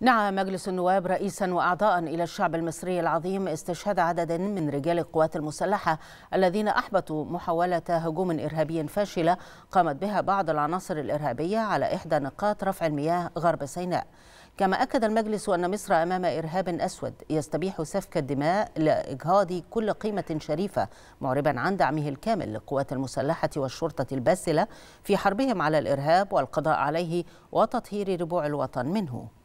نعى مجلس النواب رئيسا واعضاء الى الشعب المصري العظيم استشهاد عدد من رجال القوات المسلحه الذين احبطوا محاوله هجوم ارهابي فاشله قامت بها بعض العناصر الارهابيه على احدى نقاط رفع المياه غرب سيناء. كما اكد المجلس ان مصر امام ارهاب اسود يستبيح سفك الدماء لاجهاض كل قيمه شريفه معربا عن دعمه الكامل للقوات المسلحه والشرطه الباسله في حربهم على الارهاب والقضاء عليه وتطهير ربوع الوطن منه.